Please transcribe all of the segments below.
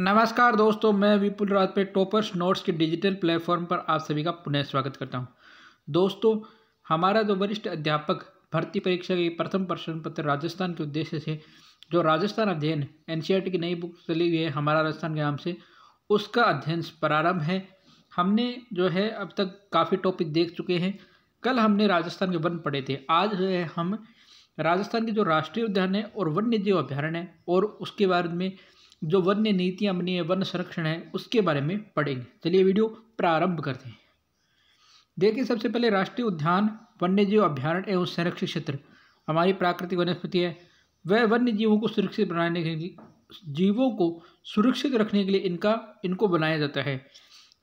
नमस्कार दोस्तों मैं विपुल पे टॉपर्स नोट्स के डिजिटल प्लेटफॉर्म पर आप सभी का पुनः स्वागत करता हूं दोस्तों हमारा जो वरिष्ठ अध्यापक भर्ती परीक्षा के प्रथम प्रश्न पत्र राजस्थान के उद्देश्य से जो राजस्थान अध्ययन एन की नई बुक चली हुई है हमारा राजस्थान के नाम से उसका अध्ययन प्रारंभ है हमने जो है अब तक काफ़ी टॉपिक देख चुके हैं कल हमने राजस्थान के वन पढ़े थे आज जो है हम राजस्थान के जो राष्ट्रीय उद्यान है और वन्य जीव अभ्यारण्य है और उसके बारे में जो वन्य नीतियाँ बनी है वन्य संरक्षण है उसके बारे में पढ़ेंगे चलिए वीडियो प्रारंभ करते हैं देखिए सबसे पहले राष्ट्रीय उद्यान वन्य जीव अभ्यारण्य एवं संरक्षित क्षेत्र हमारी प्राकृतिक वनस्पति है वह वन्य जीवों को सुरक्षित बनाने के लिए जीवों को सुरक्षित रखने के लिए इनका इनको बनाया जाता है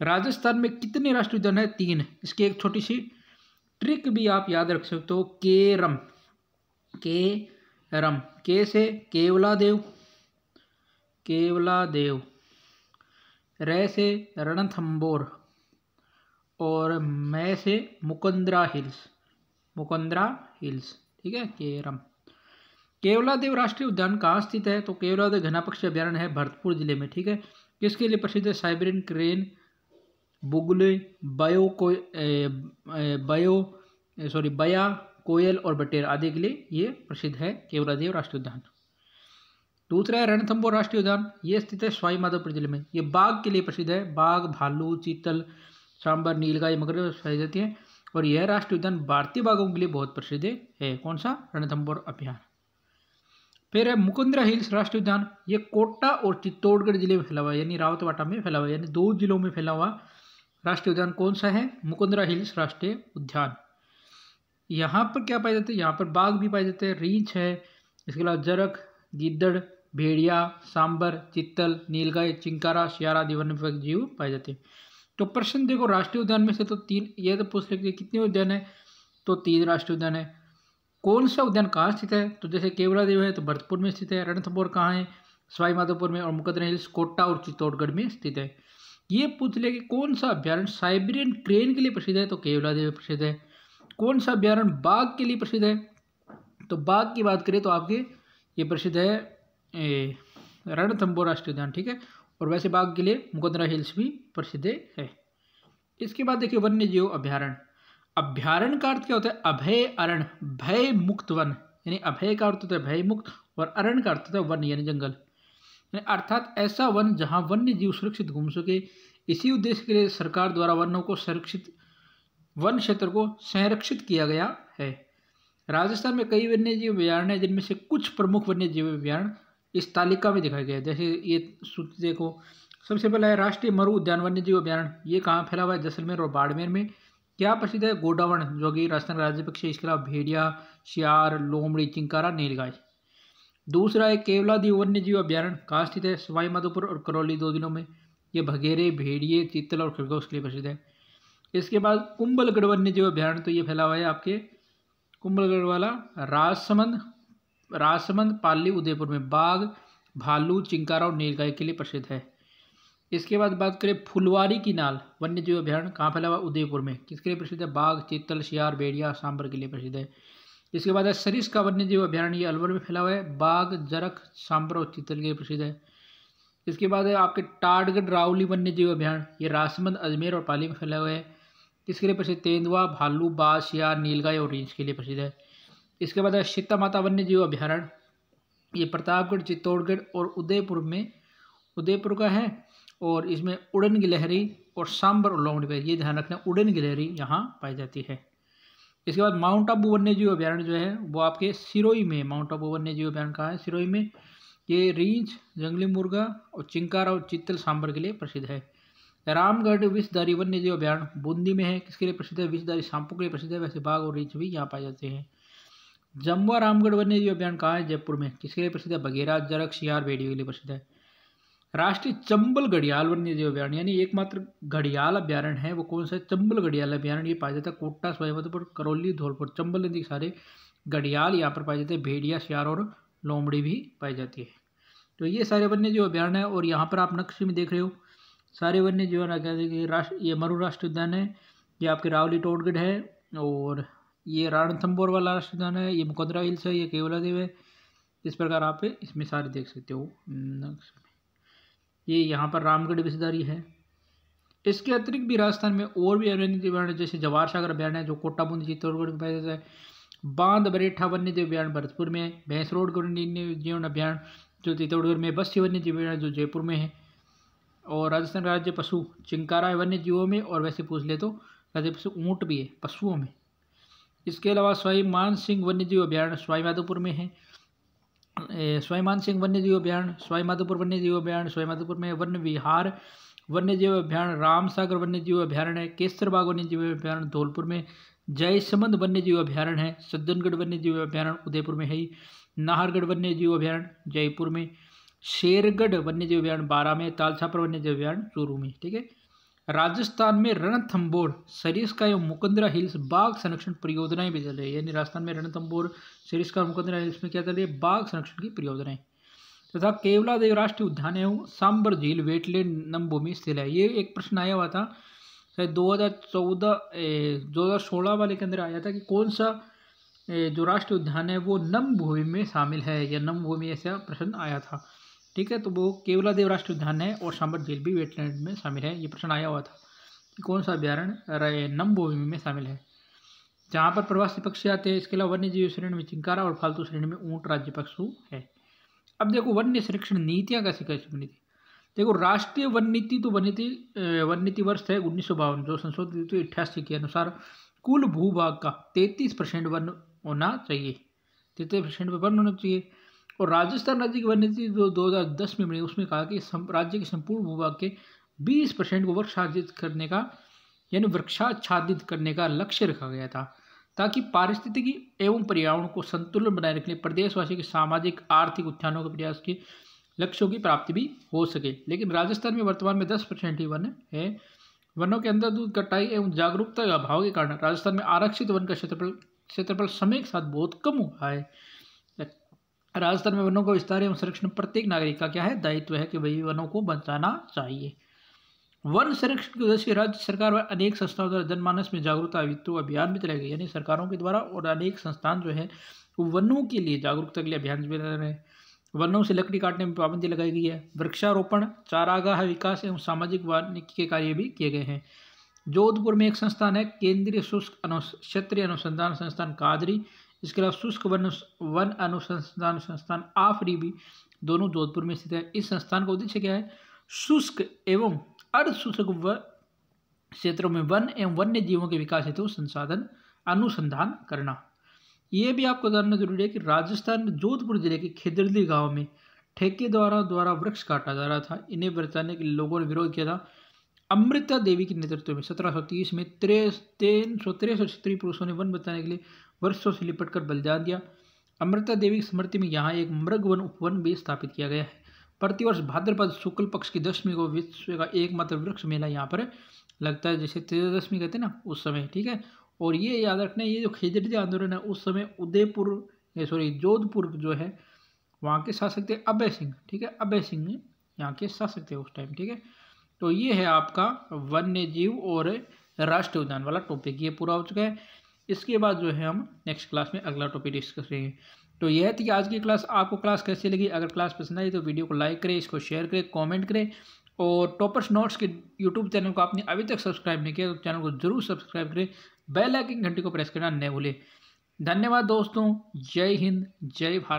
राजस्थान में कितने राष्ट्रीय उद्यान है तीन इसकी एक छोटी सी ट्रिक भी आप याद रख सकते हो केरम केरम के से केवला देव केवलादेव रे से रणथम्बोर और मै से मुकुंद्रा हिल्स मुकुंद्रा हिल्स ठीक है केरम केवलादेव राष्ट्रीय उद्यान कहाँ स्थित है तो केवलादेव घनापक्ष अभ्यारण्य है भरतपुर जिले में ठीक है किसके लिए प्रसिद्ध है साइबेरियन क्रेन बुगले बायो को ए, ए, बयो सॉरी बया कोयल और बटेर आदि के लिए ये प्रसिद्ध है केवलादेव राष्ट्रीय उद्यान दूसरा है रणथम्बोर राष्ट्रीय उद्यान ये स्थित है स्वाई माधोपुर जिले में ये बाघ के लिए प्रसिद्ध है बाघ भालू चीतल सांबर नीलगाय मगर पाई जाती है और यह राष्ट्रीय उद्यान भारतीय बाघों के लिए बहुत प्रसिद्ध है कौन सा रणथम्बोर अभियान फिर है मुकुंदरा हिल्स राष्ट्रीय उद्यान ये कोटा और चित्तौड़गढ़ जिले में फैला हुआ यानी रावतवाटा में फैला हुआ यानी दो जिलों में फैला हुआ राष्ट्रीय उद्यान कौन सा है मुकुंदरा हिल्स राष्ट्रीय उद्यान यहाँ पर क्या पाए जाते हैं यहाँ पर बाघ भी पाए जाते हैं रीछ है इसके अलावा जरख गिद्दड़ भेड़िया सांबर चित्तल नीलगाय चिंकारा शियारा दीवार जीव पाए जाते हैं तो प्रश्न देखो राष्ट्रीय उद्यान में से तो तीन ये तो पूछ सकते कितने उद्यान है तो तीन राष्ट्रीय उद्यान है कौन सा उद्यान कहाँ स्थित है तो जैसे केवड़ा देव है तो भरतपुर में स्थित है रणथपुर कहाँ है सवाईमाधोपुर में और मुकदरा हिल्स कोटा और चित्तौड़गढ़ में स्थित है ये पूछ लिया कि कौन सा अभ्यारण साइबेरियन क्रेन के लिए प्रसिद्ध है तो केवला देव प्रसिद्ध है कौन सा अभ्यारण बाघ के लिए प्रसिद्ध है तो बाघ की बात करें तो आपके ये प्रसिद्ध है रणथम्बोर राष्ट्रीय उद्यान ठीक है और वैसे बाघ के लिए मुकदरा हिल्स भी प्रसिद्ध है इसके बाद देखिए वन्य जीव अभ्यारण अभ्यारण का अर्थ क्या होता है अभय अरण भय मुक्त वन यानी अभय का अर्थ होता है भय मुक्त और अरण का अर्थ होता है वन यानी जंगल यानी अर्थात ऐसा वन जहाँ वन्य जीव सुरक्षित घूम सके इसी उद्देश्य के लिए सरकार द्वारा वनों को संरक्षित वन क्षेत्र को संरक्षित किया गया है राजस्थान में कई वन्य जीव अभ्यारण्य हैं जिनमें से कुछ प्रमुख वन्य जीव अभ्यारण इस तालिका में दिखाया गया है जैसे ये सूत्र देखो सबसे पहला है राष्ट्रीय मरु उद्यान वन्य जीव अभ्यारण ये कहाँ फैला हुआ है जैसलमेर और बाड़मेर में क्या प्रसिद्ध है गोडावण जो कि राजस्थान राज्य पक्ष है इसके अलावा भेड़िया शियार लोमड़ी चिंकारा नीलगाय दूसरा है केवला दीव वन्य जीव अभ्यारण कहाँ स्थित है सवाई माधोपुर और करौली दो दिनों में ये भगेरे भेड़िए चित्तल और खरगोश के लिए प्रसिद्ध है इसके बाद कुंबलगढ़ वन्य जीव अभ्यारण तो ये फैला हुआ है आपके कुंभलगढ़ वाला राजसमंद राजसमंद पाली उदयपुर में बाघ भालू चिंकारा और नीलगाय के लिए प्रसिद्ध है इसके बाद बात करें फुलवारी की नाल वन्य जीव अभ्यारण्य कहाँ फैला हुआ उदयपुर में किसके लिए प्रसिद्ध है बाघ चित्तल शियार बेड़िया सांबर के लिए प्रसिद्ध है इसके बाद है सरिस का वन्य जीव अभ्यारण्य ये अलवर में फैला हुआ है बाघ जरख सांबर और चित्तल के लिए प्रसिद्ध है इसके बाद है आपके टाटगढ़ रावली वन्य जीव अभ्यारण्य ये राजसमंद अजमेर और पाली में फैला हुआ है किसके लिए प्रसिद्ध तेंदुआ भालू बास या नीलगाय और रिंच के लिए प्रसिद्ध है इसके बाद है सीता माता वन्य जीव अभ्यारण्य ये प्रतापगढ़ चित्तौड़गढ़ और उदयपुर में उदयपुर का है और इसमें उड़न गिलहरी और सांबर और लौंग ये ध्यान रखना उड़न गिलहरी यहाँ पाई जाती है इसके बाद माउंट आबू वन्य जीव अभ्यारण्य जो है वो आपके सिरोई में माउंट आबू वन्य जीव अभ्यारण्य कहाँ है सिरोई में ये रींच जंगली मुर्गा और चिंकारा और चित्तल सांबर के लिए प्रसिद्ध है रामगढ़ विषधारी वन्य जीव अभ्यारण्य बूंदी में है किसके लिए प्रसिद्ध है विषधारी सांपों के लिए प्रसिद्ध है वैसे बाघ और रीछ भी यहाँ पाए जाते हैं जम्बुआ रामगढ़ वन्य जीव अभ्यारण कहाँ है जयपुर में किसके लिए प्रसिद्ध है बघेरा जरक शिहार भेड़ियों के लिए प्रसिद्ध है राष्ट्रीय चंबल घड़ियाल वन्य जीव अभ्यारण्य यानी एकमात्र घड़ियाल अभ्यारण्य है वो कौन सा है चंबल घड़ियाल अभ्यारण्य ये पाया जाता है कोटा सोयपुर करौली धौलपुर चंबल नदी के सारे घड़ियाल यहाँ पर पाए जाते हैं भेड़िया शियार और लोमड़ी भी पाई जाती है तो ये सारे वन्य जीव अभ्यारण्य है और यहाँ पर आप नक्शे में देख रहे हो सारे वन्य जीवन कि राष्ट्र ये मरु राष्ट्रीय उद्यान है ये आपके रावली टोटगढ़ है और ये राणथम्बोर वाला राष्ट्र उद्यान है ये मुकद्रा हिल्स है ये केवला देव है इस प्रकार आप इसमें सारे देख सकते हो ये यहाँ पर रामगढ़ बिजदारी है इसके अतिरिक्त भी राजस्थान में और भी अभ्यारण्य अभ्यारण्य जैसे जवाहर सागर अभ्यारण्य है जो कोटा बूंदी चित्तौड़गढ़ में पाया जाता है बांध बरेठा वन्य जीव अभ्यारण भरतपुर में है भैंस रोड जीवन अभ्यारण जो चित्तौड़गढ़ में बस्ती वन्य जीव अभ्यारण जो जयपुर में है और राजस्थान राज्य पशु चिंकारा है वन्य जीवों में और वैसे पूछ ले तो राज्य पशु ऊँट भी है पशुओं में इसके अलावा स्वाई मान सिंह वन्यजीव अभ्यारण्य स्वाई माधोपुर में है स्वाईमान सिंह वन्यजीव अभ्यारण्य स्वाई माधोपुर वन्यजीव अभ्यारण्य स्वाई माधोपुर में वन विहार वन्यजीव अभ्यारण्य रामसागर वन्यजीव अभ्यारण्य है केसरबाग वन्यजीव अभ्यारण्य धौलपुर में जयसमंद वन्यजीव अभ्यारण्य है सज्जनगढ़ वन्यजीव अभ्यारण्य उदयपुर में है ही नाहरगढ़ वन्यजीव अभ्यारण्य जयपुर में शेरगढ़ वन्यजीव अभ्यारण बारह में तालछापर वन्यजीव अभ्यारण चूरू में ठीक है राजस्थान में रणथम्बोर सरिस्का एवं मुकुंदरा हिल्स बाघ संरक्षण परियोजनाएं भी चल रही है यानी राजस्थान में रणथम्बोर सरिस्का और मुकुंदरा हिल्स में क्या चल रही है बाघ संरक्षण की परियोजनाएं तथा तो केवला देव राष्ट्रीय उद्यान एवं सांबर झील वेटलैंड नमभूमि में स्थित है ये एक प्रश्न आया हुआ था शायद दो हज़ार चौदह दो हज़ार सोलह वाले के अंदर आया था कि कौन सा जो राष्ट्रीय उद्यान है वो नम भूमि में शामिल है या नम भूमि ऐसा प्रश्न आया था ठीक है तो वो केवलादेव राष्ट्रीय उद्यान है और सांबर झील भी वेटलैंड में शामिल है ये प्रश्न आया हुआ था कि कौन सा अभ्यारण्य नम भूमि में शामिल है जहाँ पर प्रवासी पक्षी आते हैं इसके अलावा वन्य जीव श्रेणी में चिंकारा और फालतू श्रेणी में ऊँट राज्य पशु है अब देखो वन्य संरक्षण नीतियाँ कैसे कैसे बनी थी देखो राष्ट्रीय वन नीति तो बनी थी वन नीति वर्ष है उन्नीस जो संशोधित हुई के अनुसार कुल भूभाग का तैतीस परसेंट वन होना चाहिए तैतीस परसेंट वन होना चाहिए और राजस्थान राज्य की वन्यजीव जो दो हज़ार दस में बनी उसमें कहा कि राज्य के संपूर्ण भूभाग के बीस परसेंट को वृक्षाच्छादित करने का यानी वृक्षाच्छादित करने का लक्ष्य रखा गया था ताकि पारिस्थितिकी एवं पर्यावरण को संतुलन बनाए रखने प्रदेशवासी के सामाजिक आर्थिक उत्थानों के प्रयास के लक्ष्यों की प्राप्ति भी हो सके लेकिन राजस्थान में वर्तमान में दस परसेंट ही वन है वनों के अंदर दूध कटाई एवं जागरूकता के अभाव के कारण राजस्थान में आरक्षित वन का क्षेत्रफल क्षेत्रफल समय के साथ बहुत कम हुआ है राजस्थान में वनों का विस्तार एवं संरक्षण प्रत्येक नागरिक का क्या है दायित्व है कि वही वनों को बचाना चाहिए वन संरक्षण के उद्देश्य राज्य सरकार व अनेक संस्थाओं द्वारा जनमानस में जागरूकता तो अभियान भी चलाया गया यानी सरकारों के द्वारा और अनेक संस्थान जो है वनों के लिए जागरूकता के लिए अभियान भी चला रहे हैं वनों से लकड़ी काटने में पाबंदी लगाई गई है वृक्षारोपण चारागाह विकास एवं सामाजिक वानिकी के कार्य भी किए गए हैं जोधपुर में एक संस्थान है केंद्रीय शुष्क अनु क्षेत्रीय अनुसंधान संस्थान कादरी इसके अलावा शुष्क वन वन अनुसंधान संस्थान आफरीबी दोनों जोधपुर में स्थित है इस संस्थान का उद्देश्य क्या है शुष्क एवं अर्धशुष्क व क्षेत्रों में वन एवं वन्य जीवों के विकास हेतु संसाधन अनुसंधान करना ये भी आपको जानना जरूरी है कि राजस्थान जोधपुर जिले के खेदरली गांव में ठेके द्वारा द्वारा वृक्ष काटा जा रहा था इन्हें बचाने के लोगों ने विरोध किया था अमृता देवी के नेतृत्व में 1730 में तेरह तीन सौ तिरसठ स्त्री पुरुषों ने वन बचाने के लिए वर्षों से लिपट कर बलिदान दिया अमृता देवी की स्मृति में यहाँ एक मृग वन उपवन भी स्थापित किया गया है प्रतिवर्ष भाद्रपद शुक्ल पक्ष की दशमी को विश्व का एकमात्र वृक्ष मेला यहाँ पर लगता है जैसे त्रयोदशमी कहते हैं ना उस समय ठीक है और ये याद रखना ये जो खेजड़ी आंदोलन है उस समय उदयपुर सॉरी जोधपुर जो है वहाँ के शासक थे अभय सिंह ठीक है अभय सिंह यहाँ के शासक थे उस टाइम ठीक है तो ये है आपका वन्य जीव और राष्ट्रीय उद्यान वाला टॉपिक ये पूरा हो चुका है इसके बाद जो है हम नेक्स्ट क्लास में अगला टॉपिक डिस्कस करेंगे तो यह थी आज की क्लास आपको क्लास कैसी लगी अगर क्लास पसंद आई तो वीडियो को लाइक करें इसको शेयर करें कमेंट करें और टॉपर्स नोट्स के यूट्यूब चैनल को आपने अभी तक सब्सक्राइब नहीं किया तो चैनल को जरूर सब्सक्राइब करें बेल आइकन घंटी को प्रेस करना न भूलें धन्यवाद दोस्तों जय हिंद जय भारत